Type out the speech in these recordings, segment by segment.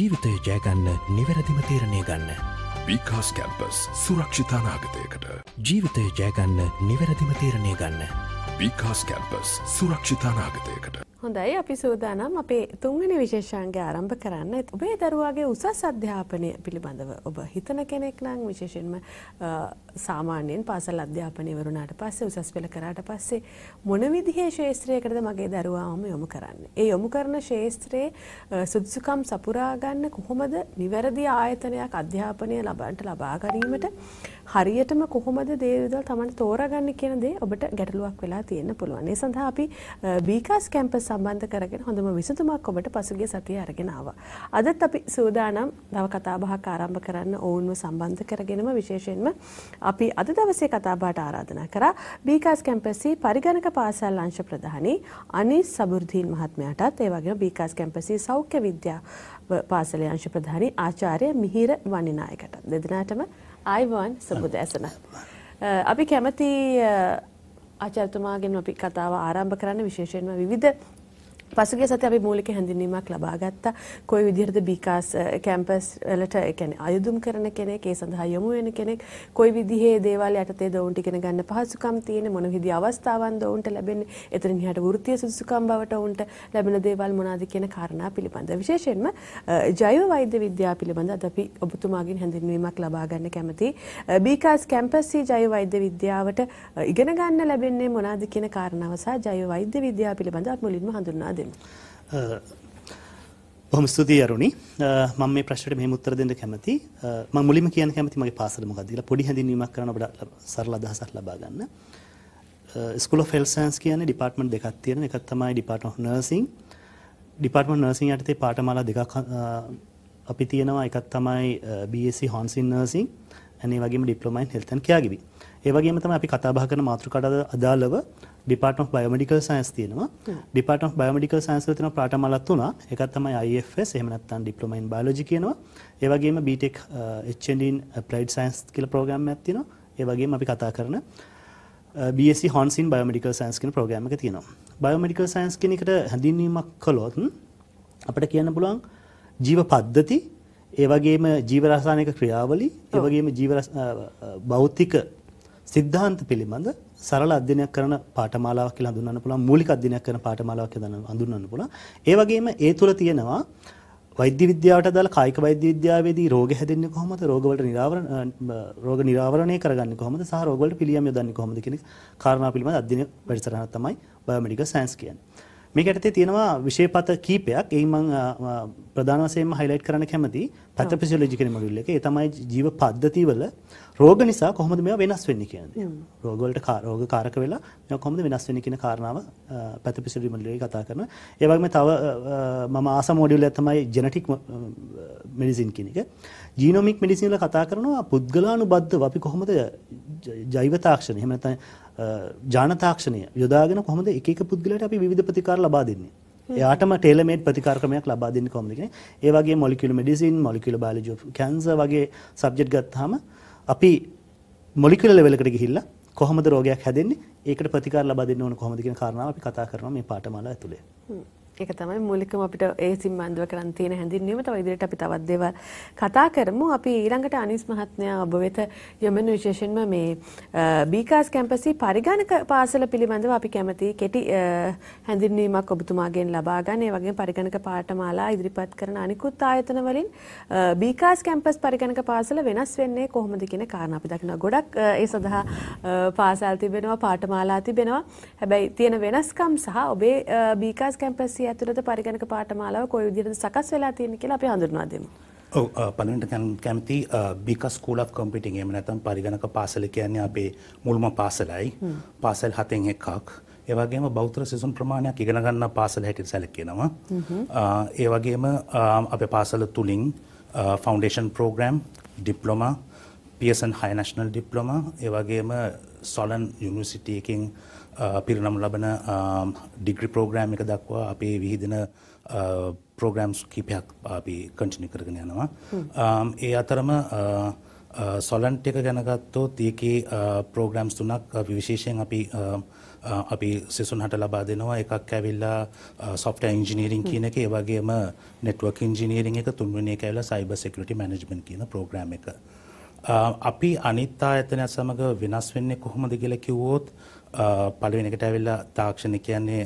ජීවිතය ජයගන්න නිවැරදිම තීරණය ගන්න. විකාස් කැම්පස් සුරක්ෂිතානාගතයකට ජීවිතය ජයගන්න නිවැරදිම තීරණය ගන්න. බිකාස් කැම්පස් සුරක්ෂිතානාගතයකට හොඳයි අපි සූදානම් අපේ තුන්වැනි විශේෂාන්ගේ ආරම්භ කරන්න ඔබේ දරුවාගේ උසස් අධ්‍යාපනය පිළිබඳව ඔබ හිතන කෙනෙක් නම් විශේෂෙන්ම සාමාන්‍යයෙන් පාසල් අධ්‍යාපනය වරුණාට පස්සේ උසස් පෙළ කරාට පස්සේ මොන විදිහේ ශේත්‍රයකටද මගේ දරුවාම යොමු කරන්න. ඒ යොමු කරන ශේත්‍රයේ සුදුසුකම් සපුරා ගන්න කොහොමද නිවැරදි ආයතනයක් අධ්‍යාපනය ලබන්ට ලබා ගැනීමට හරියටම කොහොමද දේවිදල් තමන්ට තෝරගන්න කියන දේ ඔබට ගැටලුවක් වෙලා තියෙන්න පුළුවන්. ඒ සඳහා අපි බීකාස් කැම්පස් සම්බන්ධ කරගෙන හොඳම විසඳුමක් ඔබට පසුගිය සතියේ අරගෙන ආවා. අදත් අපි සූදානම් තව කතා බහක් ආරම්භ කරන්න ඔවුන්ව සම්බන්ධ කරගෙනම විශේෂයෙන්ම අපි අද දවසේ කතා බහට ආරාධනා කරා බීකාස් කැම්පසී පරිගණක පාසල් අංශ ප්‍රධානී අනීස් සබුර්දීන් මහත්මයාටත් ඒ වගේම බීකාස් කැම්පසී සෞඛ්‍ය විද්‍යා පාසලේ අංශ ප්‍රධානී ආචාර්ය මිහිර වනිනායකට දෙදෙනාටම ආයිවන් සබුද ඇසන. අපි කැමති ආචර්තුමාගෙන් අපි කතාව ආරම්භ කරන්න විශේෂයෙන්ම විධ පසුගිය සතිය අපි මූලික හැඳින්වීමක් ලබා ගත්තා. කොයි විදිහටද බිකාස් කැම්පස් වලට يعني අයදුම් කරන කෙනෙක්, ඒ සඳහා යොමු වෙන කෙනෙක්, කොයි විදිහේ දේවල් යටතේ දවුන්ට ඉගෙන ගන්න පහසුකම් තියෙන මොන විදිහේ අවස්ථාවන් දවුන්ට ලැබෙන්නේ, එතනින් එහාට වෘත්තීය සුදුසුකම් බවට උන්ට ලැබෙන දේවල් මොනවාද කියන කාරණා පිළිබඳ විශේෂයෙන්ම ජෛව වෛද්‍ය විද්‍යාව පිළිබඳ අද අපි ඔබතුමාගෙන් හැඳින්වීමක් ලබා ගන්න කැමතියි. බිකාස් කැම්පස් සී ජෛව වෛද්‍ය විද්‍යාවට ඉගෙන ගන්න ලැබෙන්නේ මොනවාද කියන කාරණාව සහ ජෛව වෛද්‍ය විද්‍යාව පිළිබඳ මුලින්ම හඳුන්වා දෙමු. බොහොම ස්තුතියි අරුණි. මම මේ ප්‍රශ්නෙට මෙහෙම උත්තර දෙන්න කැමතියි. මම මුලින්ම කියන්න කැමතියි මගේ පාසල මොකක්ද කියලා පොඩි හැඳින්වීමක් කරන්න ඔබට සරල අදහසක් ලබා ගන්න. ස්කූල් ඔෆ් හෙල්ත් සයන්ස් කියන්නේ ඩිපාර්ට්මන්ට් දෙකක් තියෙනවා. එකක් තමයි department of nursing. Department nursing යටතේ පාඨමාලා දෙකක් අපි තියෙනවා. එකක් තමයි BSc Hons in Nursing. අනේ වගේම diploma in health and care ගිවි. ඒ වගේම තමයි අපි කතා බහ කරන මාතෘකාට අදාළව ඩිපාර්ට්මන්ට් බයෝමෙඩිකල් සයන්ස් තියෙනවා. ඩිපාර්ට්මන්ට් බයෝමෙඩිකල් සයන්ස් වල තියෙන පාඨ මලක් තුනක්. එකක් තමයි IFS e එහෙම නැත්නම් ඩිප්ලෝමා ඉන් බයොලොජි කියනවා. ඒ වගේම BTech HND uh, in uh, Applied Science කියලා ප්‍රෝග්‍රෑම් එකක් තියෙනවා. ඒ වගේම අපි කතා කරන uh, BSc Honsin Biomedical Science කියන ප්‍රෝග්‍රෑම් එක තියෙනවා. Biomedical Science කියන එකට හැඳින්වීමක් කළොත් අපිට කියන්න පුළුවන් ජීව පද්ධති ඒ වගේම ජීව රසායනික ක්‍රියාවලි ඒ වගේම ජීව භෞතික සිද්ධාන්ත පිළිබඳ සරල අධ්‍යයනයක් කරන පාඨමාලාවක් කියලා හඳුන්වන්න පුළුවන් මූලික අධ්‍යයනයක් කරන පාඨමාලාවක් කියලා හඳුන්වන්න පුළුවන් ඒ වගේම ඒ තුල තියෙනවා වෛද්‍ය විද්‍යාවට අදාළ කායික වෛද්‍ය විද්‍යාවේදී රෝග හැදෙන්නේ කොහොමද රෝගවලට නිරාවරණ රෝග නිරාවරණය කරගන්නේ කොහොමද සහ රෝගවලට පිළියම් යොදන්නේ කොහොමද කියන කාරණා පිළිබඳ අධ්‍යයන වැඩසටහනක් තමයි බයෝමෙඩිකල් සයන්ස් කියන්නේ. මේක යටතේ තියෙනවා විෂයපත කීපයක්. එයින් මම ප්‍රධාන වශයෙන්ම හයිලයිට් කරන්න කැමතියි. පැතොෆිසියොලොජිකල් මොඩියුල් එකේ ඒ තමයි ජීව පද්ධතිවල රෝග නිසා කොහොමද මේවා වෙනස් වෙන්නේ කියන දේ. රෝග වලට රෝග කාරක වෙලා මේවා කොහොමද වෙනස් වෙන්නේ කියන කාරණාව පැතොෆිසියොලොජි මොඩියුල් එකේ කතා කරනවා. ඒ වගේම තව මම ආස මොඩියුල් එක තමයි ජෙනටික් මෙඩිසින් කියන එක. ජීනොමික් මෙඩිසින් වල කතා කරනවා පුද්ගලානුබද්ධව අපි කොහොමද ජෛව තාක්ෂණය එහෙම නැත්නම් ජාන තාක්ෂණය යොදාගෙන කොහොමද එක එක පුද්ගලයාට අපි විවිධ ප්‍රතිකාර ලබා දෙන්නේ. එයාටම ටේලමේඩ් ප්‍රතිකාර ක්‍රමයක් ලබා දෙන්නේ කොහොමද කියන්නේ. ඒ වගේ molecular medicine, molecular biology of cancer වගේ සබ්ජෙක්ට් ගත්තාම අපි මොලිකියුලර් ලෙවල් එකට ගිහිල්ලා කොහොමද රෝගයක් හැදෙන්නේ? ඒකට ප්‍රතිකාර ලබා දෙන්න ඕන කොහොමද කියන කාරණාව අපි කතා කරනවා මේ පාඨමාලා ඇතුලේ. එක තමයි මූලිකම අපිට ඒ සිම්බන්ධව කරන් තියෙන හැඳින්වීම තව ඉදිරියට අපි තවත් දේවල් කතා කරමු අපි ඊළඟට අනිස් මහත්මයා ඔබ වෙත යොමන විශේෂයෙන්ම මේ බීකාස් කැම්පසී පරිගණක පාසල පිළිබඳව අපි කැමති කෙටි හැඳින්වීමක් ඔබතුමාගෙන් ලබා ගන්න ඒ වගේම පරිගණක පාඨමාලා ඉදිරිපත් කරන අනිකුත් ආයතන වලින් බීකාස් කැම්පස් පරිගණක පාසල වෙනස් වෙන්නේ කොහොමද කියන කාරණා අපි දකිනවා ගොඩක් ඒ සඳහා පාසල් තිබෙනවා පාඨමාලා තිබෙනවා හැබැයි තියෙන වෙනස්කම් සහ ඔබේ බීකාස් කැම්පස් ඇතුළත පරිගණක පාඨමාලාව කොයි විදිහටද සකස් වෙලා තියෙන්නේ කියලා අපි හඳුන්වා දෙමු. ඔව පලට කැමති බිකස් කූලක් කොම්පිටිං එම නැතම් පරිගණක පාසල කියන්නේ අපේ මුල්ම පාසලයි පාසල් හතෙන් එකක් ඒවගේම බෞතර සිසුන් ප්‍රමාණයක් ඉගෙනගන්න පාසල හැටිට සැලකෙනවා ඒවගේම අප පාසල තුළින් ෆවන්ඩේෂන් පෝග්‍රම් ඩිප්ලොම පියසන් හයනශනල් ඩිප්ලොම ඒවගේම සොලන් යුනිසිටියකින් පිරිනම් ලබන ඩිග්‍රි ප්‍රෝග්‍රෑම් එක දක්වා අපේ විහිදෙන ප්‍රෝග්‍රෑම්ස් කිපයක් අපි කටිනි කරගෙන යනවා. ඒ අතරම සොලන්ට් එක ගැනගත්තෝත් ඒකේ ප්‍රෝග්‍රෑම්ස් තුනක් විශේෂයෙන් අපි අපි සෙසුන්හට ලබා දෙනවා එකක් ඇවිල්ලා සොෆ්ට ඉංජිනීරින් කියන එක ඒවගේම නෙට්වක් ඉංජිනීරින් එක තුන්වනි එක ඇවිල්ලා සයිබර් සිකියුරිටි මැනේජ්මන්ට් කියන ප්‍රෝග්‍රෑම් එක. අපි අනිත් ආයතනය සමග වෙනස් වෙන්නේ කොහොමද කියලා කිව්වොත් පළවෙනි එකට ඇවිල්ලා තාක්ෂණ කියන්නේ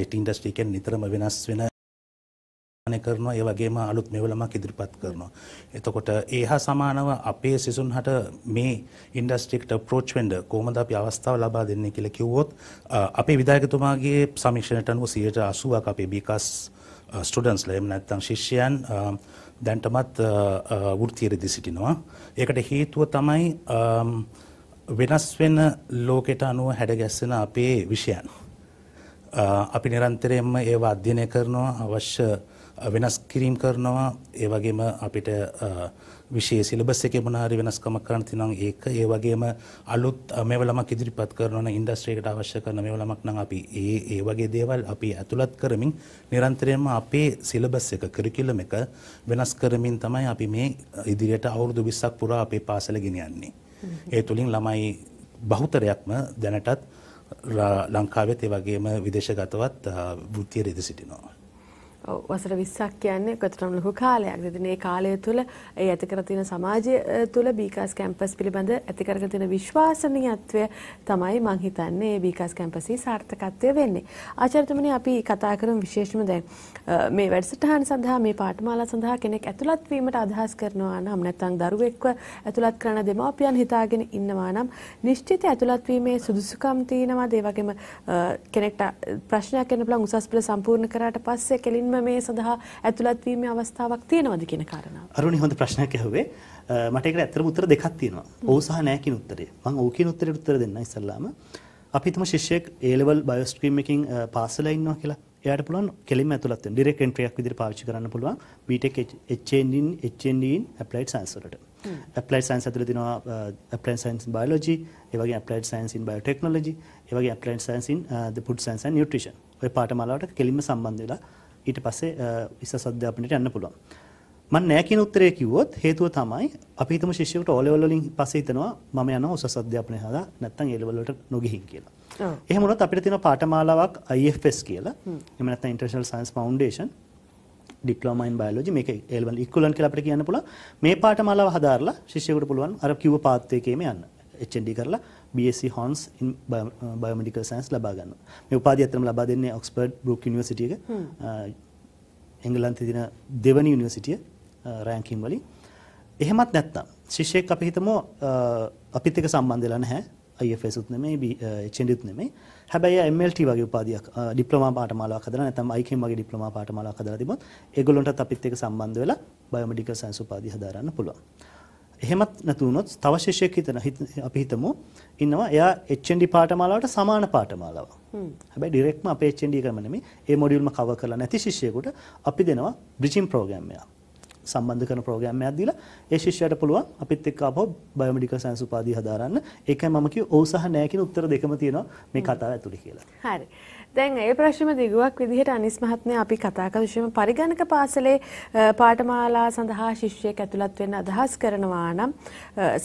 IT ඉන්ඩස්ට්‍රි කියන්නේ නිතරම වෙනස් වෙන කරනවා ඒ වගේම අලුත් මෙවලමක් ඉදිරිපත් කරනවා. එතකොට ඒ හා සමානව අපේ සිසුන්හට මේ ඉන්ඩස්ට්‍රික්ට ප්‍රෝච් වෙන්ඩ කොහොමද අපි අවස්ථාව ලබා දෙන්නේ කියලා කිව්වොත් අපේ විධායකතුමාගේ සමීක්ෂණයට අනුව 80ක් අපේ බිකස් ස්ටඩන්ස්ල එම නැත්තං ශිෂ්‍යයන් දැන්ටමත් වෘත්තියරදි සිටිනවා. ඒකට හේතුව තමයි වෙනස් වෙන ලෝකෙට අනුව හැඩගැස්සෙන අපේ විෂයන්. අපි නිරන්තරයෙන්ම ඒවා අධ්‍යයනය කරනවා අවශ්‍ය වෙනස් කිරීම් කරනවා ඒ වගේම අපිට විශේෂ සිලබස් එකේ මොන හරි වෙනස්කමක් කරන්න තියෙනවා ඒක ඒ වගේම අලුත් මේවලමක් ඉදිරිපත් කරනවා නම් ඉන්ඩස්ට්‍රි එකට අවශ්‍ය කරන මේවලමක් නම් අපි ඒ ඒ වගේ දේවල් අපි ඇතුළත් කරමින් නිරන්තරයෙන්ම අපේ සිලබස් එක කරිකියුලම් එක වෙනස් කරමින් තමයි අපි මේ ඉදිරියට අවුරුදු 20ක් පුරා අපේ පාසල ගෙනියන්නේ ඒ තුළින් ළමයි බහුතරයක්ම දැනටත් ලංකාවෙත් ඒ වගේම විදේශගතවත් වෘත්තිය රෙද සිටිනවා. වසර 20ක් කියන්නේ කොතරම් ලොකු කාලයක්ද? ඉතින් මේ කාලය තුළ ඒ ඇති කර තියෙන සමාජය තුළ බීකාස් කැම්පස් පිළිබඳ ඇති කරගෙන තියෙන විශ්වාසනීයත්වය තමයි මම හිතන්නේ මේ බීකාස් කැම්පසී සාර්ථකත්වය වෙන්නේ. ආචාර්යතුමනි අපි කතා කරමු විශේෂම දැන් මේ වැඩසටහන සඳහා මේ පාඨමාලා සඳහා කෙනෙක් ඇතුළත් වීමට අදහස් කරනවා නම් නැත්නම් දරුවෙක්ව ඇතුළත් කරන දෙමාපියන් හිතාගෙන ඉන්නවා නම් නිශ්චිත ඇතුළත් වීමේ සුදුසුකම් තියෙනවාද? ඒ වගේම කෙනෙක්ට ප්‍රශ්නයක් එන්න බලන් උසස් පෙළ සම්පූර්ණ කරාට පස්සේ කෙලින්ම මේ සඳහා ඇතුළත් වීමේ අවස්ථාවක් තියෙනවද කියන කාරණාව. අරුණි හොඳ ප්‍රශ්නයක් ඇහුවේ. මට ඒකට ඇත්තටම උත්තර දෙකක් තියෙනවා. ඔව් සහ නෑ කියන උත්තරේ. මම ඔව් කියන උත්තරේට උත්තර දෙන්න ඉස්සල්ලාම. අපි හිතමු ශිෂ්‍යයෙක් A level biostream එකකින් පාස් වෙලා ඉන්නවා කියලා. එයාට පුළුවන් කෙලින්ම ඇතුළත් වෙන්න. direct entry එකක් විදිහට පාවිච්චි කරන්න පුළුවන්. BTech HND in HND in applied science වලට. applied science ඇතුළේ තියෙනවා applied science in biology, ඒ වගේ applied science in biotechnology, ඒ වගේ applied science in uh, the food science and nutrition. ඔය පාඨමාලාවට කෙලින්ම සම්බන්ධ වෙලා ඊට පස්සේ විශ්වාස අධ්‍යාපනයට යන්න පුළුවන්. මම නෑ කියන උත්තරය කිව්වොත් හේතුව තමයි අපි හිතමු ශිෂ්‍යයෙකුට O level වලින් පස්සේ හිතනවා මම යනවා උසස් අධ්‍යාපනය හදා නැත්නම් A level වලට නොගිහින් කියලා. එහෙම වුණොත් අපිට තියෙන පාඨමාලාවක් IFS කියලා. එහෙම නැත්නම් International Science Foundation diploma in biology මේක A level equivalent කියලා අපිට කියන්න පුළුවන්. මේ පාඨමාලාව හදාarලා ශිෂ්‍යයෙකුට පුළුවන් අර කිව්ව පාත් එකේම යන්න. HND කරලා BSc e Hons in uh, Biomedical Science ලබා ගන්නවා. මේ උපාධිය ඇත්තටම ලබා දෙන්නේ Oxford Brook University එක. Uh, එංගලන්තයේ තියෙන දෙවනි යුනිවර්සිටිය රෑන්කින් uh, වලින්. එහෙමත් නැත්නම් ශිෂ්‍යෙක් අපි හිතමු අපිත් එක්ක සම්බන්ධ වෙලා නැහැ. IFS උත් නෙමෙයි HND උත් නෙමෙයි. හැබැයි MLT වගේ උපාධියක් ඩිප්ලෝමා පාඨමාලාවක් හදලා නැත්නම් IKM වගේ ඩිප්ලෝමා පාඨමාලාවක් හදලා තිබොත් ඒගොල්ලන්ටත් අපිත් එක්ක සම්බන්ධ වෙලා බයෝමෙඩිකල් සයන්ස් උපාධිය හදාරන්න පුළුවන්. එහෙමත් නැතු වුණොත් තව ශිෂ්‍යයෙක් හිතන අපි හිතමු ඉන්නවා එයා HND පාඨමාලාවට සමාන පාඨමාලාවක්. හැබැයි ඩිරෙක්ට්ම අපේ HND කරම නෙමෙයි ඒ මොඩියුල්ම කවර් කරලා නැති ශිෂ්‍යයෙකුට අපි දෙනවා බ්‍රිජින් ප්‍රෝග්‍රෑම් එකක්. සම්බන්ධ කරන ප්‍රෝග්‍රෑම් එකක් දීලා ඒ ශිෂ්‍යයාට පුළුවන් අපිත් එක්ක ආපහු බයොමෙඩිකල් සයන්ස් උපාධිය හදාරන්න. ඒකයි මම කිව්ව ඔව් සහ නැහැ කියන උත්තර දෙකම තියෙනවා මේ කතාව ඇතුලේ කියලා. හරි. දැන් ඒ ප්‍රශ්නම දිගුවක් විදිහට අනිස් මහත්මයා අපි කතා කළ විශේෂම පරිගණක පාසලේ පාඨමාලා සඳහා ශිෂ්‍යයෙක් ඇතුළත් වෙන්න අදහස් කරනවා නම්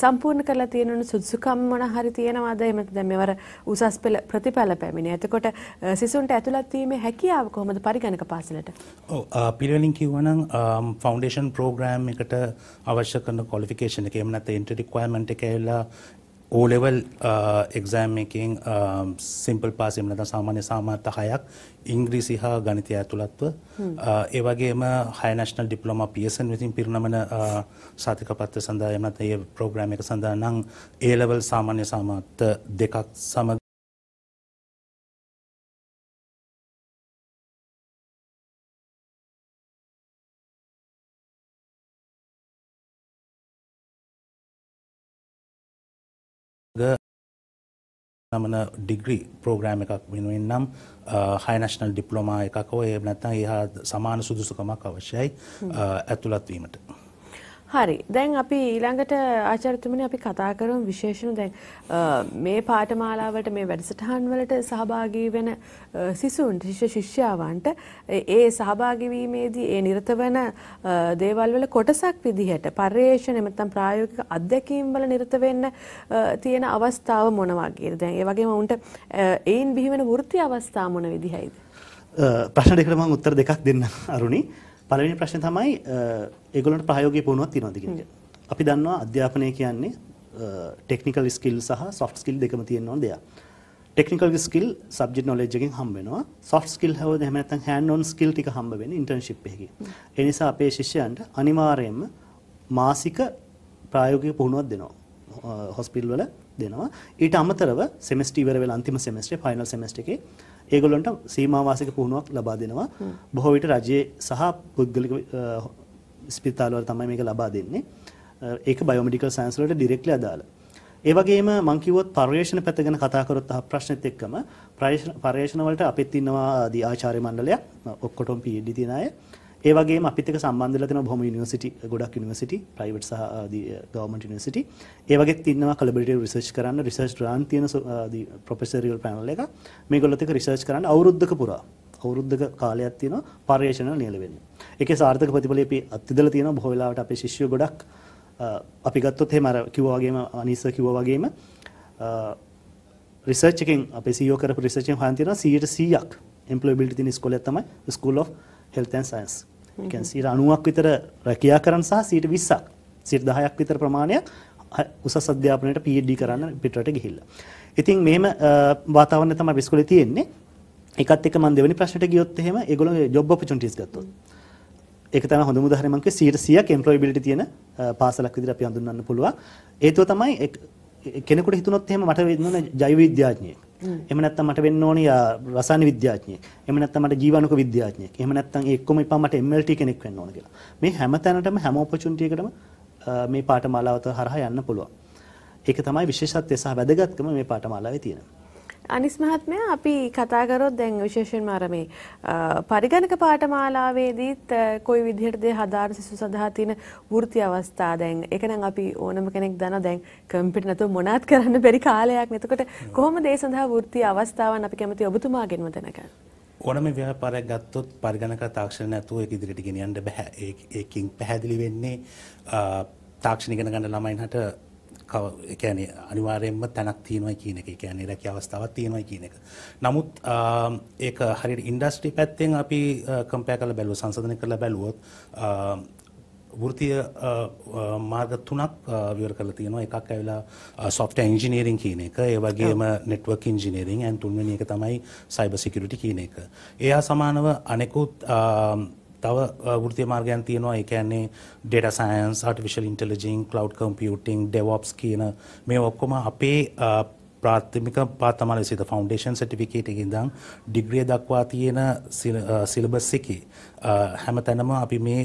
සම්පූර්ණ කරලා තියෙනුණු සුදුසුකම් මොන හරි තියෙනවද එහෙම දැන් මෙවර උසස් පෙළ ප්‍රතිඵල පැමිණ. එතකොට සිසුන්ට ඇතුළත් වීමේ හැකියාව කොහොමද පරිගණක පාසලට? ඔව් පිළිවෙලින් කිව්වනම් ෆවුන්ඩේෂන් ප්‍රෝග්‍රෑම් එකට අවශ්‍ය කරන ක්වොලිෆිකේෂන් එක එහෙම නැත්නම් එන්ට්‍රි රික්වයර්මන්ට් එක ඇවිල්ලා ඕ ලෙවල් එක්සෑම් එකෙන් සිම්පල් පාස් එහෙම නැත්නම් සාමාන්‍ය සාමාර්ථ හයක් ඉංග්‍රීසි හා ගණිතය ඇතුළත්ව uh, ඒ වගේම හය නැෂනල් ඩිප්ලෝමා PSN විසින් පිරිනමන uh, සාතිකපත්‍ර සඳහා එහෙම නැත්නම් ඒ ප්‍රෝග්‍රෑම් එක සඳහා නම් ඒ ලෙවල් සාමාන්‍ය සාමාර්ථ දෙකක් සමග නමන ඩිග්‍රී ප්‍රෝග්‍රෑම් එකක් වෙනුවෙන් නම් හයනශනල් ඩිප්ලොමා එකකව ඒ නැත්තම් ඒ හා සමාන සුදුසුකමක් අවශ්‍යයි ඇතුළත්වීමට. හරි දැන් අපි ඊළඟට ආචාර්යතුමනි අපි කතා කරමු විශේෂණ දැන් මේ පාඨමාලාවට මේ වැඩසටහන් වලට සහභාගී වෙන සිසුන්ට ශිෂ්‍ය ශිෂ්‍යාවන්ට ඒ සහභාගී වීමේදී ඒ නිරත වෙන දේවල් වල කොටසක් විදිහට පර්යේෂණ නැත්නම් ප්‍රායෝගික අත්දැකීම් වල නිරත වෙන්න තියෙන අවස්ථාව මොන වගේද දැන් ඒ වගේම උන්ට ඒන් බිහිවෙන වෘත්ති අවස්ථා මොන විදිහයිද ප්‍රශ්න දෙකට මම උත්තර දෙකක් දෙන්න අරුණි පළවෙනි ප්‍රශ්නේ තමයි ඒගොල්ලන්ට ප්‍රායෝගික පුහුණුවක් තියෙනවද කියන එක. අපි දන්නවා අධ්‍යාපනය කියන්නේ ටෙක්නිකල් ස්කිල් සහ සොෆ්ට් ස්කිල් දෙකම තියෙන ඕන දෙයක්. ටෙක්නිකල් ස්කිල් සබ්ජෙක්ට් නොලෙජ් එකෙන් හම්බ වෙනවා. සොෆ්ට් ස්කිල් හැවද එහෙම නැත්නම් හෑන්ඩ් ඔන් ස්කිල් ටික හම්බ වෙන්නේ ඉන්ටර්න්ෂිප් එකකින්. ඒ නිසා අපේ ශිෂ්‍යයන්ට අනිවාර්යයෙන්ම මාසික ප්‍රායෝගික පුහුණුවක් දෙනවා. හොස්පිටල් වල දෙනවා. ඊට අමතරව සෙමෙස්ටර් ඉවර වෙලා අන්තිම සෙමෙස්ටරේ ෆයිනල් සෙමෙස්ටර් එකේ ඒගොල්ලන්ට සීමාවාසික පුහුණුවක් ලබා දෙනවා. බොහෝ විට රජයේ සහ පුද්ගලික ස්පිතාලවල තමයි මේක ලබා දෙන්නේ. ඒක බයෝමෙඩිකල් සයන්ස් වලට ඩිරෙක්ට්ලි අදාළ. ඒ වගේම මං කිව්වොත් පර්යේෂණ පැත්ත ගැන කතා කරොත් අහ ප්‍රශ්නෙත් එක්කම පර්යේෂණ වලට අපිත් ඉන්නවා ආදී ආචාර්ය මණ්ඩලයක් ඔක්කොටම PhD තියෙන අය. ඒ වගේම අපිත් එක්ක සම්බන්ධ වෙලා තියෙනවා බොහොම යුනිවර්සිටි ගොඩක් යුනිවර්සිටි ප්‍රයිවට් සහ ගවර්න්මන්ට් යුනිවර්සිටි ඒ වගේත් ඉන්නවා කොලබොරේටිව් රිසර්ච් කරන්න රිසර්ච් ග්‍රාන්ට් තියෙන ප්‍රොෆෙසරියල් පැනල් එක මේගොල්ලොත් එක්ක රිසර්ච් කරන්න අවුරුද්දක පුරා අවුරුද්දක කාලයක් තියෙනවා පර්යේෂණ නියල වෙන්න. ඒකේ සාර්ථක ප්‍රතිඵල අපි අත්දැකලා තියෙනවා බොහෝ වෙලාවට අපේ ශිෂ්‍යයෝ ගොඩක් අපි ගත්තොත් එහෙම අර කිව්වා වගේම අනිස කිව්වා වගේම රිසර්ච් එකෙන් අපේ CEO කරපු රිසර්ච් එකෙන් හොයන් තියෙනවා 100ට 100ක් employability තියෙන ඉස්කෝලයක් තමයි School of Health and Science. ඒ කියන්නේ 90ක් විතර රැකියා කරන සහ 20ක් 10ක් විතර ප්‍රමාණයක් උසස් අධ්‍යාපනයට PhD කරන්න පිටරට ගිහිල්ලා. ඉතින් මෙහෙම වාතාවරණය තමයි ඉස්කෝලේ තියෙන්නේ. ඒකත් එක්ක මම දෙවෙනි ප්‍රශ්නෙට ගියොත් එහෙම ඒගොල්ලෝ ජොබ් ඔපචුනිටිස් ගත්තොත්. ඒක තමයි හොඳම උදාහරණය මම කිව්වේ 100ක් එම්ප්ලොයබිලිටි තියෙන පාසලක් විදිහට අපි හඳුන්වන්න පුළුවන්. ඒතුව තමයි කෙනෙකුට හිතුනොත් එහෙම මට වෙන්න ඕන ජෛව විද්‍යාඥයෙක්. එහෙම නැත්නම් මට වෙන්න ඕනේ රසායන විද්‍යාඥයෙක්. එහෙම නැත්නම් මට ජීවාණුක විද්‍යාඥයෙක්. එහෙම නැත්නම් ඒ ඔක්කොම ඉපන් මට MLT කෙනෙක් වෙන්න ඕන කියලා. මේ හැම තැනටම හැම opportunity එකටම මේ පාඨමාලාවත හරහා යන්න පුළුවන්. ඒක තමයි විශේෂත්වය සහ වැදගත්කම මේ පාඨමාලාවේ තියෙනවා. අනිස් මහත්මයා අපි කතා කරොත් දැන් විශේෂයෙන්ම අර මේ පරිගණක පාඨමාලාවේදීත් කොයි විදිහටද හදාාර සිසු සඳහා තියෙන වෘත්ති අවස්ථා දැන් ඒක නම් අපි ඕනම කෙනෙක් දන්න දැන් කම්පියුටර් නැතුව මොනවත් කරන්න බැරි කාලයක් නේ. එතකොට කොහොමද ඒ සඳහා වෘත්ති අවස්ථාවන් අපි කැමති ඔබතුමාගෙන්ම දැනගන්න. ඕනම ව්‍යාපාරයක් ගත්තොත් පරිගණක තාක්ෂණ නැතුව ඒක ඉදිරියට ගෙනියන්න බෑ. ඒකෙන් පැහැදිලි වෙන්නේ තාක්ෂණ ඉගෙන ගන්න ළමයින්ට එකැනේ අනිවාරයෙන්ම තැනක් තියෙනවා කියන එක එකැනේ රැකි අවස්ථාවක් තියෙනවා කියන එක. නමුත් ඒ හරි ඉන්ඩස්ට්‍රි පැත්තෙන් අපි කම්පය කළ බැලුව සංසධන කරලා බැලුවොත් ෘතිය මාර්ග තුනක් විවර කළ තියෙනවා එකක් ඇවිලා සොෆ්ට ඉන්ජිනීරින් කියන එක ඒ වගේම නෙට්වර්ක් ඉන්ජිනීරින් ඇන් තුන්වෙනි එක තමයි සයිබර් සිකියුරිටි කියන එක. එයා සමානව අනෙකුත් තව වෘත්තීය මාර්ගයන් තියෙනවා. ඒ කියන්නේ data science, artificial intelligence, cloud computing, DevOps කියන මේ ඔක්කොම අපේ ප්‍රාථමික පාතමල සිත ෆවන්ඩේෂන් සටිෆිකේට එකඉදම් ඩිග්‍රිය දක්වා තියෙන සිලබස් එකේ හැම තැනම අපි මේ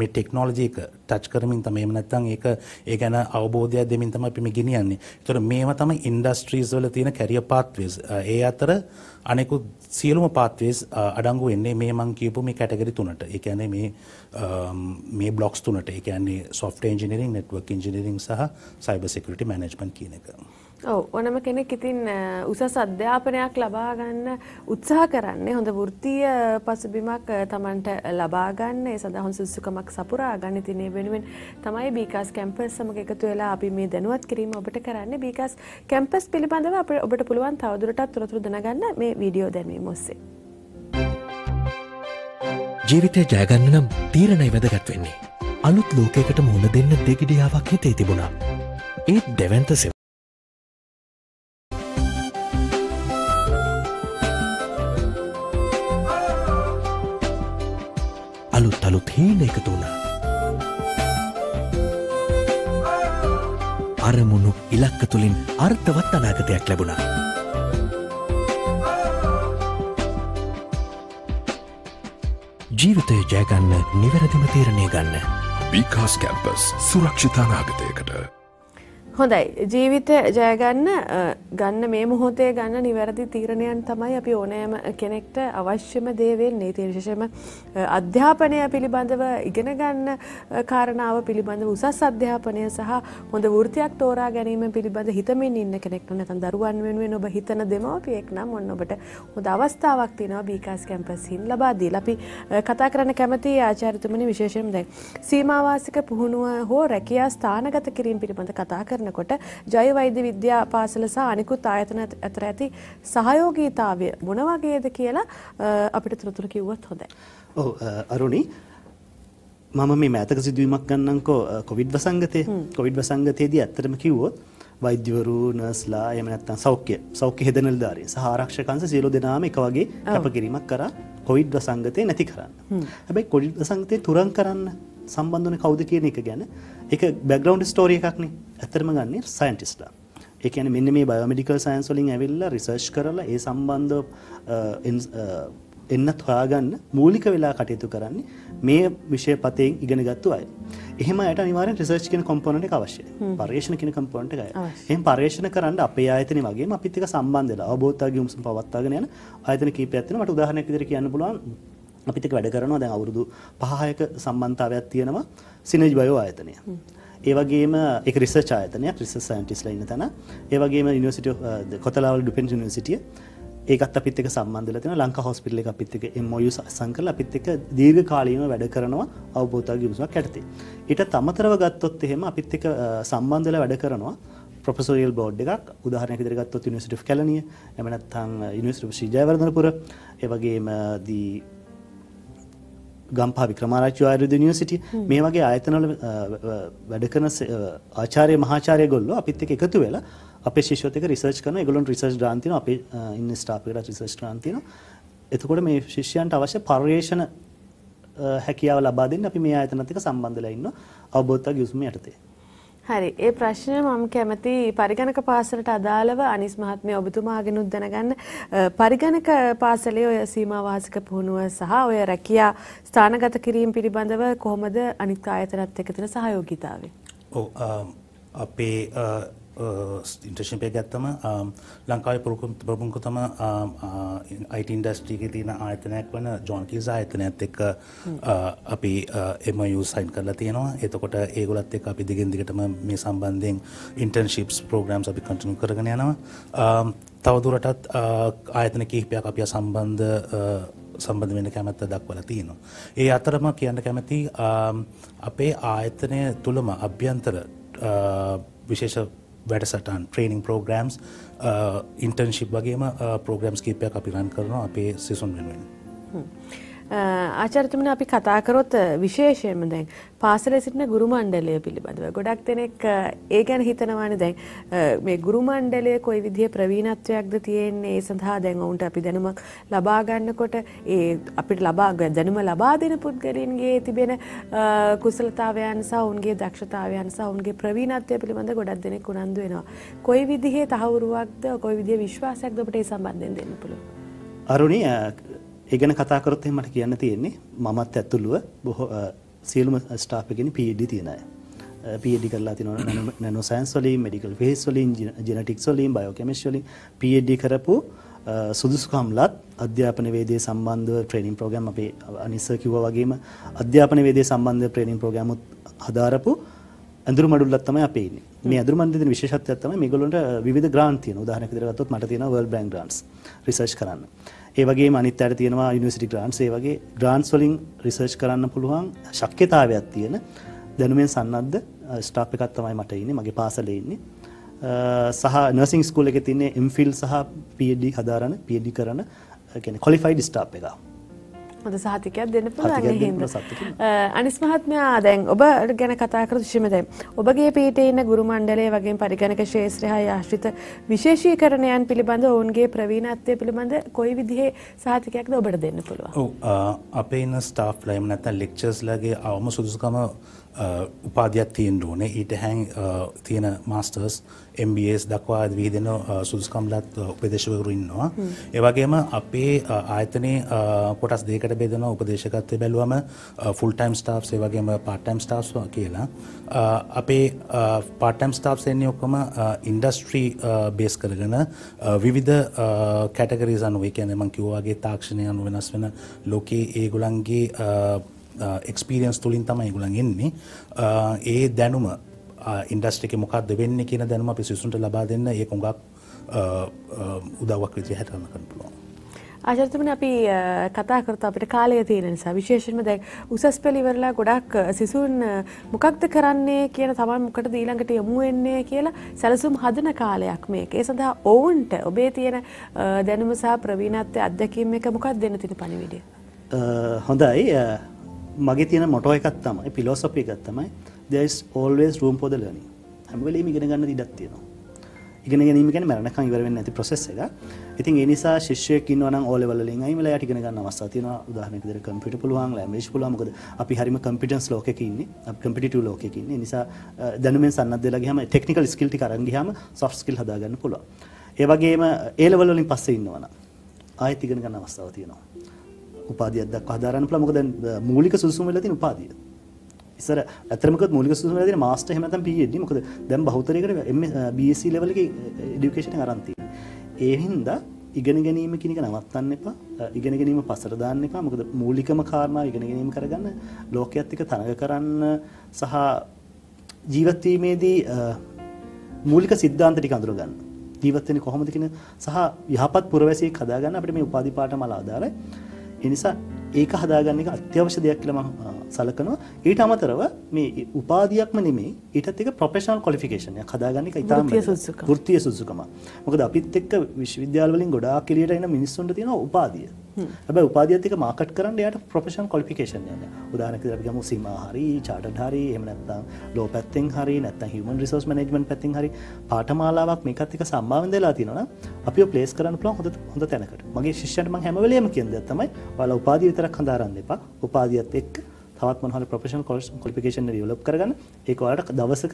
මේ ටෙක්නෝලජි එක ටච් කරමින් තමයි එහෙම නැත්නම් ඒක ඒ ගැන අවබෝධය දෙමින් තමයි අපි මේ ගෙනියන්නේ. ඒතර මේවා තමයි ඉන්ඩස්ට්‍රීස් වල තියෙන කැරියර් පාත්වේස්. ඒ අතර අනෙකුත් සියලුම පාත්වේස් අඩංගු වෙන්නේ මේ මං කියපු මේ කැටගරි තුනට. ඒ කියන්නේ මේ මේ බ්ලොක්ස් තුනට. ඒ කියන්නේ software engineering, network engineering සහ cyber security management කියන එක. ඔව් ඕනම කෙනෙක් ඉතින් උසස් අධ්‍යාපනයක් ලබා ගන්න උත්සාහ කරන්නේ හොඳ වෘත්තීය පසුබිමක් Tamanට ලබා ගන්න ඒ සඳහා හොඳ සුසුකමක් සපුරා ගන්න ඉතින් ඒ වෙනුවෙන් තමයි බීකාස් කැම්පස් සමග එකතු වෙලා අපි මේ දැනුවත් කිරීම ඔබට කරන්නේ බීකාස් කැම්පස් පිළිබඳව අපිට ඔබට පුළුවන් තවදුරටත් තොරතුරු දැනගන්න මේ වීඩියෝ දැමීම ඔස්සේ ජීවිතය ජයගන්න නම් තීරණයි වැදගත් වෙන්නේ අලුත් ලෝකයකට මුහුණ දෙන්න දෙගිඩියාවක් හිතේ තිබුණා ඒත් දෙවන්ත පීන එකතු වුණා. අරමුණු ඉලක්ක තුළින් අර්ථවත් අනාගතයක් ලැබුණා. ජීවිතය ජයගන්න නිවැරදිම තීරණය ගන්න. විකාස් කැම්පස් සුරක්ෂිතානාගතයකට. හොඳයි ජීවිතය ජයගන්න ගන්න මේ මොහොතේ ගන්න නිවැරදි තීරණයන් තමයි අපි ඕනෑම කෙනෙක්ට අවශ්‍යම දේවෙන් නීතිර්ශෂම අධ්‍යාපනය පිළිබඳව ඉගෙන ගන්න කාරණාව පිළිබඳව උසස් අධ්‍යාපනය සහ හොඳ වෘතියක් තෝරා ගැනීම පිළිබඳ හිතමින් ඉන්න කෙනෙක්ට නැතන් දරුවන් වෙනුවෙන් ඔබ හිතන දෙමවපියෙක් නම් ඔන්න ඔබට හොඳ අවස්ථාවක් තියෙනවා බීකාස් කැම්පසින් ලබාදී අපි කතා කරන්න කැමති ආචාරතුමනි විශේෂයෙන් දැන් සීමාවාසික පුහුණුව හෝ රැකියා ස්ථානගත කිරීම පිළිබඳ කතා කරන කරනකොට ජෛවෛද්‍ය විද්‍යා පාසල සහ අනිකුත් ආයතන අතර ඇති සහයෝගීතාවය මොන වගේද කියලා අපිට තොරතුරු කිව්වොත් හොඳයි. ඔව් අරුණි මම මේ මෑතක සිදුවීමක් ගන්නම්කෝ කොවිඩ් වසංගතය. කොවිඩ් වසංගතයේදී ඇත්තටම කිව්වොත් වෛද්‍යවරු නර්ස්ලා එහෙම නැත්නම් සෞඛ්‍ය සෞඛ්‍ය හෙද නිලධාරීන් සහ ආරක්ෂකංශ සියලු දෙනාම එක වගේ කැපකිරීමක් කරා කොවිඩ් වසංගතය නැති කරන්න. හැබැයි කොවිඩ් වසංගතය තුරන් කරන්න සම්බන්ධන කවුද කියන එක ගැන එක බැග්‍රවන්් ස්ටෝරිය එකක්නේ ඇතරම ගන්නේ සයින්ටිස්ලා එකන මෙන්න මේ බයෝමිඩිකල් සයින්ස් වලින් ඇවිල්ලා රිසර්ච් කරලා ඒ සම්බන්ධ එන්න හොයාගන්න මූලික වෙලා කටයුතු කරන්නේ මේ විෂය පතයෙන් ඉගෙන ගත්තු අය එහම අයට අනිවාර රිසර්ච් කෙන කොම්පොනට අවශ්‍ය පර්ේෂණ කෙන කම්පොනට ගය එම පර්ේෂණ කරන්න අපේ අයතන වගේ අපිතික සම්බන්ධලා අවබෝතාගේ උසුම් පවත්තාගෙන යන අයතන කීපයක්ත්න මට උදාහනැකිදර කියන්න පුලුවන් අපිට වැඩ කරනවා දැන් අවුරුදු 5ක සම්බන්ධතාවයක් තියෙනවා සිනර්ජි බයෝ ආයතනය. ඒ වගේම ඒක රිසර්ච් ආයතනයක් රිසර්ච් සයන්ටිස්ට්ලා ඉන්න තැන. ඒ වගේම යුනිවර්සිටි කොතලාවල ඩුපෙන් යුනිවර්සිටිය ඒකත් අපිත් එක්ක සම්බන්ධ වෙලා තියෙනවා ලංකා හොස්පිටල් එක අපිත් එක්ක MOU සං කරලා අපිත් එක්ක දීර්ඝ කාලීනව වැඩ කරනවා අවබෝධාගි විසුමක් යටතේ. ඊට තමතරව ගත්තොත් එහෙම අපිත් එක්ක සම්බන්ධ වෙලා වැඩ කරනවා ප්‍රොෆෙසෝරියල් බෝඩ් එකක් උදාහරණයක් විදිහට ගත්තොත් යුනිවර්සිටි ඔෆ් කැලණිය එහෙම නැත්නම් යුනිවර්සිටි ඔෆ් ශ්‍රී ජයවර්ධනපුර ඒ වගේම දී ගම්පා වික්‍රමාරච්චි ආයුර්වේද යුනිවර්සිටිය මේ වගේ ආයතනවල වැඩ කරන ආචාර්ය මහාචාර්ය ගොල්ලෝ අපිත් එක්ක එකතු වෙලා අපේ ශිෂ්‍යෝත් එක්ක රිසර්ච් කරනවා ඒගොල්ලොන්ට රිසර්ච් ග්‍රාන්ත් තියෙනවා අපේ ඉන්න ස්ටාෆ් එකට රිසර්ච් ග්‍රාන්ත් තියෙනවා එතකොට මේ ශිෂ්‍යයන්ට අවශ්‍ය පර්යේෂණ හැකියාව ලබා දෙන්න අපි මේ ආයතනත් එක්ක සම්බන්ධලා ඉන්නවා අවබෝධයක් යොස්මේ යටතේ හරි. ඒ ප්‍රශ්නය මම කැමති පරිගණක පාසලට අදාළව අනිස් මහත්මිය ඔබතුමාගෙනුත් දැනගන්න පරිගණක පාසලේ ඔය සීමා වාසික පුහුණුව සහ ඔය රැකියා ස්ථානගත කිරීම පිළිබඳව කොහොමද අනිත් ආයතනත් එක්ක තියෙන සහයෝගීතාවය? ඔව් අපේ ඉන්ට්‍රේෂන් පේගත්තම ලංකාවේ ප්‍රමුඛතම IT ඉන්ඩස්ට්‍රි එකේ තියෙන ආයතනයක් වන ජොන් කීස් ආයතනයත් එක්ක අපි MOU සයින් කරලා තියෙනවා. එතකොට ඒගොල්ලත් එක්ක අපි දිගින් දිගටම මේ සම්බන්ධයෙන් ඉන්ටර්න්ෂිප්ස් ප්‍රෝග්‍රෑම්ස් අපි කන්ටිනියු කරගෙන යනවා. තවදුරටත් ආයතන කිහිපයක් අපි සම්බන්ධ සම්බන්ධ වෙන්න කැමැත්ත දක්වලා තියෙනවා. ඒ අතරම කියන්න කැමති අපේ ආයතනය තුළම අභ්‍යන්තර විශේෂ වැඩසටන් ට්‍රේනිින් පෝග්‍රම්ස් ඉන්ටර්න්ශිප් වගේම පෝග්‍රම්ස් කීපයක් අපි රන් කරනවා අපේ සිසුන් වෙනුවෙන්. ආචරතුමන අපි කතාකරොත් විශේෂයෙන්ම දැන් පාසලේ සිටින ගුරු මණ්ඩලය පිළිබඳව ගොඩක් දෙනෙක් ඒ ගැන හිතනවානේ දැන් මේ ගුරු මණ්ඩලය කොයි විදිහේ ප්‍රවීණත්වයක්ද තියෙන්නේ ඒ සඳහා දැන් ඔවුන්ට අපි දැනුමක් ලබා ගන්නකොට ඒ අපිට ලබා දැනුම ලබා දෙන පුද්ගලින්ගේ තිබෙන කුසලතාවයන් සහ ඔවුන්ගේ දක්ෂතාවයන් සහ ඔවුන්ගේ ප්‍රවීණත්වය පිළිබඳ ගොඩක් දෙනෙක් උනන්දු වෙනවා. කොයි විදිහේ තහවුරුවක්ද කොයි විදිහේ විශ්වාසයක්ද අපිට ඒ සම්බන්ධයෙන් දෙන්න පුළුවන්? අරුණි ඒ ගැන කතා කරොත් එහෙනම් මට කියන්න තියෙන්නේ මමත් ඇතුළුව බොහෝ සියලුම ස්ටාෆ් එකගෙන PhD තියෙන අය. PhD කරලා තිනවා නැනෝ සයන්ස් වලින්, මෙඩිකල් ෆිසික්ස් වලින්, ජෙනටික්ස් වලින්, බයෝකෙමිස්ට්‍රි වලින් PhD කරපු සුදුසුකම්ලත් අධ්‍යාපන වේදේ සම්බන්ධව ට්‍රේනින් ප්‍රෝග්‍රෑම් අපේ අනිස්සර් කිව්වා වගේම අධ්‍යාපන වේදේ සම්බන්ධ ට්‍රේනින් ප්‍රෝග්‍රෑම් උත් හදාරපු ඇඳුරු මඩුල්ලක් තමයි අපේ ඉන්නේ. මේ ඇඳුරු මඩුල්ලේ තියෙන විශේෂත්වයක් තමයි මේගොල්ලන්ට විවිධ ග්‍රාන්ට් තියෙනවා. උදාහරණයක් විදිහට ගත්තොත් මට තියෙනවා World Bank grants research කරන්න. ඒවගේ අනිත් අයට තියෙනවා යුනිසිටි ග්‍රන්ස් ඒ වගේ ග්‍රන්ස් වලින් රිසර්ච් කරන්න පුළුවන් ශක්්‍යතාවයක් තියෙන දැනුමෙන් සන්නද්ධ ස්ටාප් එකත් තමයි මට ඉන්නේ මගේ පාසලෙන්නේ සහ නර්සිං ස්කූල එක තින්නේ එම්ෆිල් සහ පඩ හදාරන පඩි කරන කොලිෆයිඩ් ස්ටාප් එකක් හොඳ සහතිකයක් දෙන්න පුළුවන් හින්ද අනිස් මහත්මයා දැන් ඔබ ගැන කතා කර විශම දැන් ඔබගේ පීටේ ඉන්න ගුරු මණ්ඩලය වගේ පරිගණක ශේත්‍රහා ආශ්‍රිත විශේෂීකරණයන් පිළිබඳ ඔවුන්ගේ ප්‍රවීණත්වය පිළිබඳ කොයි විදිහේ සහතිකයක්ද ඔබට දෙන්න පුළුවන් අපේ ඉන්න ස්ටාෆ් ලයිම නැතන් ලෙක්චර්ස් ලගේ අවම සුදුසුකම උපාධයක් තියෙන්ට ඕනේ ඊට හැන් තියෙන මස්ටර්ස් MBS දක්වා විහිදෙන සුදුස්කම්ලත් උපදේශවරු ඉන්නවා. ඒවගේම අපේ ආයතනයේ කොටස් දෙකට බෙදෙන උපදේශකත්වය බැලුවම ෆුල්ටයිම් ස්ටාප්ස් ඒ වගේම පාටයිම් ස්ටාප්ස් කියලා අපේ පාටයිම් ස්ටාප්ස් එන්නේ ඔක්කොම ඉන්ඩස්ට්‍රී බේස් කරගෙන විවිධ කැටගරීස් අනුව ඒ කියන්නේ මම කිව්වා වගේ තාක්ෂණය අනුව වෙනස් වෙන ලෝකයේ ඒගොල්ලන්ගේ එක්ස්පීරියන්ස් තුලින් තමයි ඒගොල්ලන් එන්නේ. ඒ දැනුම ඉන්ඩස්ට්‍රි මොකක්ද වෙන්නේ කියන දැනුම අපි සිසුන්ට ලබා දෙන්න ඒ හුඟක් උදව්වක් විදිහට කරන්න පුළුවන්. ආචර්තමන අපි කතා කරත අපිට කාලය තියෙන නිසා විශේෂම දැ උසස් පෙළිවරලා ගොඩක් සිසුන් මොකක්ද කරන්නේ කියන තමන් මොකට දීළඟට යොමුවෙන්නේ කියලා සැලසුම් හදන කාලයක් මේක ඒ සඳහා ඔවුන්ට ඔබේ තියෙන දැනුම සහ ප්‍රවීණත්වය අත්දැකීම එක මොකක් දෙන්න තින පණිවිඩිය. හොඳයි මගේ තියෙන මොටෝ එකත් තමයි පිලෝසොපි එකත් තමයි දෙස් ඕල්වේස් රූම් පොද ලනි හැමවලේ ඉගෙන ගන්න ඉඩක් තියෙනවා ඉගෙන ගැනීම ගැන මරණකම් ඉවර වෙන්න ඇති ප්‍රොසෙස් එක. ඉතින් ඒ නිසා ශිෂ්‍යයෙක් ඉන්නවා නම් ඕ ලෙවල් වලින් අයිමලා යට ඉගෙන ගන්න අවස්ථාවක් තියෙනවා. උදාහරණයක් විදිහට කම්පියුටර් පුළුවන්, ලැන්ග්වේජ් පුළුවන්. මොකද අපි හරිම කම්පිටන්ස් ලෝකයක ඉන්නේ. අපි කම්පිටිටිව් ලෝකයක ඉන්නේ. ඒ නිසා දැනුමෙන් සන්නද්ධ වෙලා ගියාම ටෙක්නිකල් ස්කිල් ටික අරන් ගියාම සොෆ්ට් ස්කිල් හදා ගන්න පුළුවන්. ඒ වගේම ඒ ලෙවල් වලින් පස්සේ ඉන්නවනම් ආයෙත් ඉගෙන ගන්න අවස්ථාවක් තියෙනවා. උපාධියක් දක්වා හදාරන්න පුළුවන්. මොකද දැන් මූලික සුසුම් වෙලා තියෙන උපාධිය. ඉස්සර ඇත්තම කිව්වොත් මූලික සුසුම් වෙලා තියෙන මාස්ටර් එහෙම නැත්නම් PhD මොකද දැන් බහුතරයකට BSc ලෙවල් එකේ এডুকেෂන් අරන් තියෙන්නේ. ඒ හින්දා ඉගෙන ගැනීම කෙනෙක නවත්තන්න එපා ඉගෙන ගැනීම පසර දාන්න එපා මොකද මූලිකම කාරණාව ඉගෙන ගැනීම කරගන්න ලෝකයේත් එක තනග කරන්න සහ ජීවත් වීමේදී මූලික સિદ્ધාන්ත ටික අඳුර ගන්න. ජීවත් වෙන්නේ කොහොමද කියන සහ යහපත් පුරවැසියෙක් හදාගන්න අපිට මේ උපාධි පාඨමාලාව අදාළයි. එනිසා ඒක හදාගන්න එක අත්‍යවශ්‍ය දෙයක් කියලම සලකනවා ඊට අමතරව මේ උපාධයක්ම නෙමේ ඊටත් එක ප්‍රොපේෂනල් කොලිෆිකේෂනය හදාගන්න එක ඉතාම ෘතිය සුදුසුකම මොකද අපිත් එක්ක විශ්වවිද්‍යාවලින් ගොඩා කෙලියට එන මිනිස්සුන්ට තියෙන උපාදිය හැබැයි උපාධියත් එක්ක මාකට් කරන්න එයාට ප්‍රොෆෙෂනල් ක්වොලිෆිකේෂන් යන උදාහරණයක් විදිහට අපි ගමු සීමා හරි චාටර්ඩ් හරි එහෙම නැත්නම් ලෝ පැත්තෙන් හරි නැත්නම් හියුමන් රිසෝස් මැනේජ්මන්ට් පැත්තෙන් හරි පාඨමාලාවක් මේකත් එක්ක සම්බන්ධ වෙලා තියෙනවා නම් අපිව ප්ලේස් කරන්න පුළුවන් හොඳ හොඳ තැනකට මගේ ශිෂ්‍යයන්ට මම හැම වෙලේම කියන දේ තමයි ඔයාලා උපාධිය විතරක් හදාරන්න එපා උපාධියත් එක්ක තවත් මොනහරි ප්‍රොෆෙෂනල් කොලස් කොලිෆිකේෂන් ඩෙවලොප් කරගන්න ඒක ඔයාලට දවසක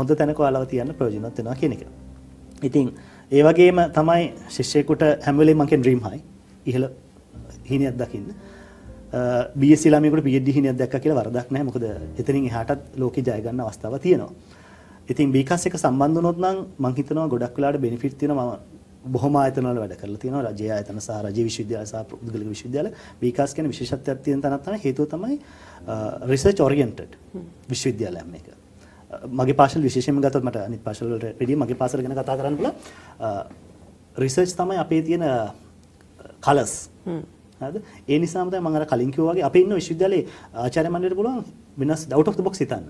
හොඳ තැනක ඔයාලව තියන්න ප්‍රයෝජනවත් වෙනවා කියන එක. ඉතින් ඒ වගේම තමයි ශිෂ්‍යයෙකුට හැම වෙලේම මං කියන ඩ්‍රීම් හයි ඉහළ හිනයක් දකින්න බියසිලාමකට පියදදි හිනයක් දැක් කියල වරදක් නෑ මොකද එතරින් හටත් ලෝක ජයගන්න අවස්ථාව තියෙනවා ඉතින් බිකස් එක සම්බන්ධ නොත්නම් මංහිතනවා ගොඩක් වෙලාට බෙනිෆිට් තියෙන මම බොහොම ආයතනවල වැඩ කරලා තියෙනවා රජය ආයතන සහ රජ විශ්වවිද්‍යාල සහ පුද්ගලික විශ්වවිද්‍යාල බිකාස් කියන විශේෂත්වයක් තියෙන තැනක් තමයි හේතුව තමයි රිසර්ච් ඔරියන්ටඩ් විශ්වවිද්‍යාලයක් මේක. මගේ පාසල් විශේෂයෙන්ම ගත්තොත් මට අනිත් පාසල් වලට වැඩිය මගේ පාසල ගැන කතා කරන්න පුළුවන් රිසර්ච් තමයි අපේ තියෙන කලර්ස් හරිද ඒ නිසාම තමයි මම අර කලින් කිව්වා වගේ අපේ ඉන්න විශ්වවිද්‍යාලේ ආචාර්ය මණ්ඩලයට පුළුවන් වෙනස් out of the box හිතන්න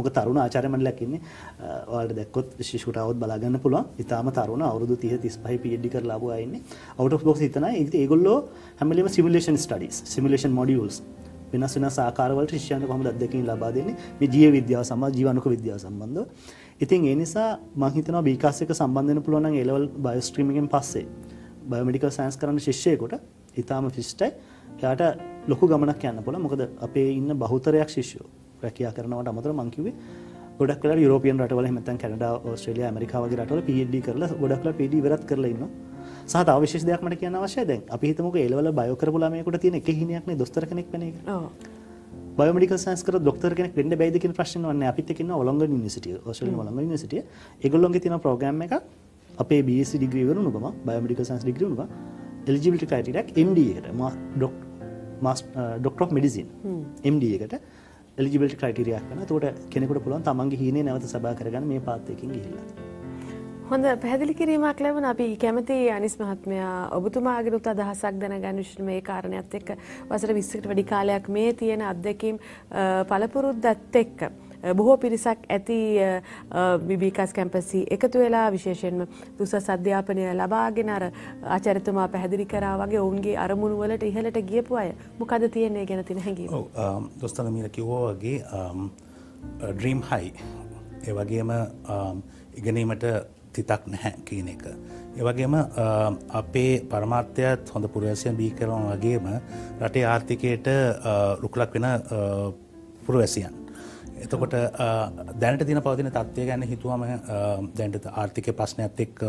මොකද තරුණ ආචාර්ය මණ්ඩලයක් ඉන්නේ ඔයාලට දැක්කොත් ශිෂ්‍යකටවත් බලා ගන්න පුළුවන් ඉතාලම තරුණ අවුරුදු 30 35 PhD කරලා ආපු අය ඉන්නේ out of box හිතන අය ඉතින් ඒගොල්ලෝ හැම වෙලෙම simulation studies simulation modules වෙනස් වෙනස් ආකාරවලට ශිෂ්‍යයන්ට කොහොමද අත්දැකීම් ලබා දෙන්නේ මේ ජීව විද්‍යාව සමඟ ජීවාණුක විද්‍යාව සම්බන්ධව. ඉතින් ඒ නිසා මම හිතනවා බීකාස් එක සම්බන්ධ වෙන්න පුළුවන් නම් ඒ ලෙවල් බයෝ ස්ට්‍රීමින් එකෙන් පස්සේ බයෝමෙඩිකල් සයන්ස් කරන්න ශිෂ්‍යයෙකුට ඉතාම ෆිස්ටයි එයාට ලොකු ගමනක් යන්න පොල මොකද අපේ ඉන්න බහතරයක් ශිෂ්‍යෝ රැකයා කරනවට අමතර මංකිවේ ගොඩක් කල යුරෝපියන් රටවල මෙතන් කැනඩා ස්ට්‍රලිය ඇමරිකාවගේ රටවල පිඩි කරලා ගොඩක්ල පිඩි වෙරත් කරලන්න සහ අවශේෂ දෙයක් මට කියන අවශ්‍ය දැන් අපිහිතමක එලවල බයෝකරපුලාමයකට තියෙන එක හිනයක්න දොස්තර කෙනෙක් වෙන බයමඩික සංස්කර දොක්තර කෙනෙක් වෙන්න බැයිද කියන ප්‍රශ්න වන්නේ අපිත් එක්ක ඉන්න ඔලොංග යුනිවර්සිටිය ඔස්ට්‍රේලියානු ඔලොංග යුනිවර්සිටිය ඒගොල්ලොන්ගේ තියෙන ප්‍රෝග්‍රෑම් එක අපේ BSc ඩිග්‍රී වරුණු ගම බයෝමඩිකල් සයන්ස් ඩිග්‍රී වරුණු ගම එලිජිබිටි කයිටඩක් එම්ඩකට ඩොක් ඩොක්ටෝ මඩිසින් එම්ඩ එකට එලිජිබිට කටරයක් වන තොට කෙනෙකුට පුළන් තමන්ගේ හිනේ නැවත සබා කරගන්න මේ පාත්තයකින් ගිහිල්ල. හොඳ පැදිලි කිරීමක් ලැබන අපි කැමති අනිස් මහත්මයා ඔබතුමාගෙනුත් අදහසක් දැන ගනිෂ්ණ මේ කාරණයක්ත් එක්ක වසර විස්සකට වැඩි කාලයක් මේ තියෙන අත්දැකීම් uh, පලපුරුද්දත් එක්ක. බොහෝ පිරිසක් ඇති බිබිකස් කැම්පසි එකතු වෙලා විශේෂෙන්ම දුසස් අධ්‍යාපනය ලබාගෙන අර ආචරිතමා පැහැදිලි කරා වගේ ඔවුන්ගේ අරමුණු වලට ඉහළට ගියපු අය මොකද තියෙන්නේ ගැන තින හැඟී දොස්තන මීර කිව්වා වගේ ඩ්‍රීම් හයි ඒ වගේම ඉගෙනීමට තිතක් නැහැ කියන එක. ඒවගේම අපේ පරමාර්ථයත් හොඳ පුරවැසියන් බී කරන වගේම රටේ ආර්ථිකයට රුකලක් වෙන පුරවැසියන්. එතකොට දැනට දින පවතින තත්ත්වය ගැන හිතුවම දැන්ට ආර්ථික ප්‍රශ්නයක් එක්ක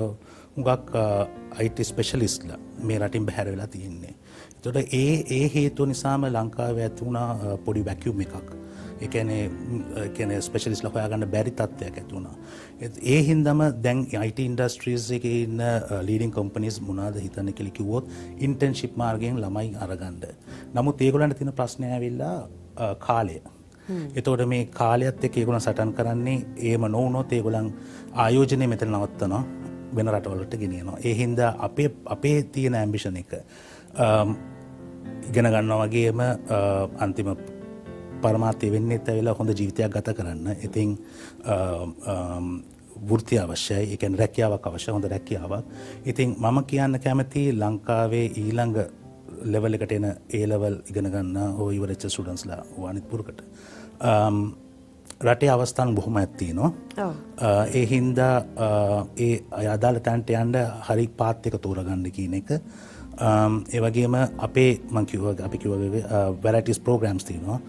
හුඟක් අයිට ස්පෙෂලිස්ල මේ රටින් බැහැර වෙලා තියෙන්නේ. තොට ඒ ඒ හේතු නිසාම ලංකාව ඇතිවුණා පොඩි වැැකියුම් එකක්. එකන ස්පෙශලිස් ලොකයාගන්න බැරි තත්වයක් ඇතුුණා. ඒ හින්දම දැන් IT ඉන්ඩස්ට්‍රීස් එක ඉන්න ලීඩින් කොම්පනිස් මුණද හිතන කෙලිකිවොත් ඉන්ටර්න්ශිප් මාර්ගයෙන් ළමයි අරගන්ඩ. නමුත් ඒගොලන්ට තින ප්‍රශ්නය වෙල්ලා කාලය එතෝට මේ කාලයත් එක් ඒගුණ සටන් කරන්නේ ඒම නොවනොත් ඒගොලන් ආයෝජනය මෙතන නවත්තනවා වෙන රටවලට ගෙනියනවා. ඒහින්ද අපේ අපේ තියෙන ඇම්භිෂණ එක ඉගෙන ගන්න වගේම අන්තිම පරමාතය වෙන්නෙත් ඇවෙලා හොඳ ජීවිතයක් ගත කරන්න. ඉතිං ෘති අවශ්‍යයි එකන් රැකියාවක් අවශ්‍ය හොඳ රැකියාවක් ඉතින් මම කියන්න කැමති ලංකාවේ ඊළඟ ලෙවල් එකට එන ඒලවල් ඉගෙනගන්න හෝ ඉවරච්ච සුඩන්ස්ලා වානිත්පුරකට Um, රටේ අවස්ථාන බොහොම ඇත්තිනවා uh, ඒ හින්දා uh, ඒ අදාළ තැන්ට යන්ඩ හරි පාත්තක තෝරගණ්ඩ කියන එක um, ඒවගේම අපේ මංකිව අපි කිව වැරටිස් ප්‍රෝග්‍රම්ස් තියනවා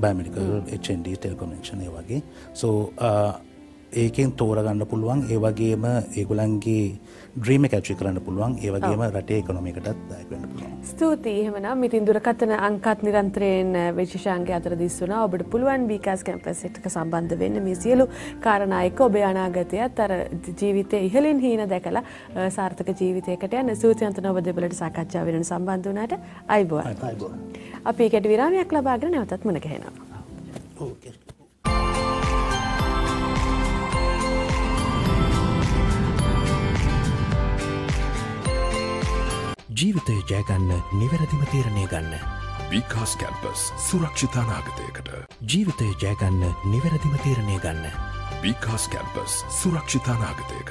බෑමිකල් එ්ඩ ටෙල්කොමක්ෂණය වගේ සෝ uh, ඒකෙන් තෝරගන්න පුළුවන් ඒ වගේම ඒගොලන්ගේ ද්‍රීම කැචි කරන්න පුළුවන් ඒවගේම රටේ එකනොමිකටත් දායකන්න පුළුවන් ස්තුතියි එහෙමනම් ඉතින් දුරකථන අංකත් නිරන්තරයෙන් විශේෂාංගය අතර දිස් වුණා ඔබට පුළුවන් බීකාස් කැම්පස් එකට සම්බන්ධ වෙන්න මේ සියලු කාරණා එක්ක ඔබේ අනාගතයත් අර ජීවිතයේ ඉහළින් හීන දැකලා සාර්ථක ජීවිතයකට යන ස්තුතියන්ත ඔබ දෙබලට සාකච්ඡා වෙන සම්බන්ධ වුණාට අයිබෝවන් අපි ඒකට විරාමයක් ලබාගෙන නැවතත් මුණ ගැහෙනවා ඕකේ ජීවිතය ජයගන්න නිවැරදිම තීරණය ගන්න. විකාස් කැම්පස් සුරක්ෂිතානාගතයකට ජීවිතය ජයගන්න නිවැරදිම තීරණය ගන්න. විකාස් කැම්පස් සුරක්ෂිතානාගතයක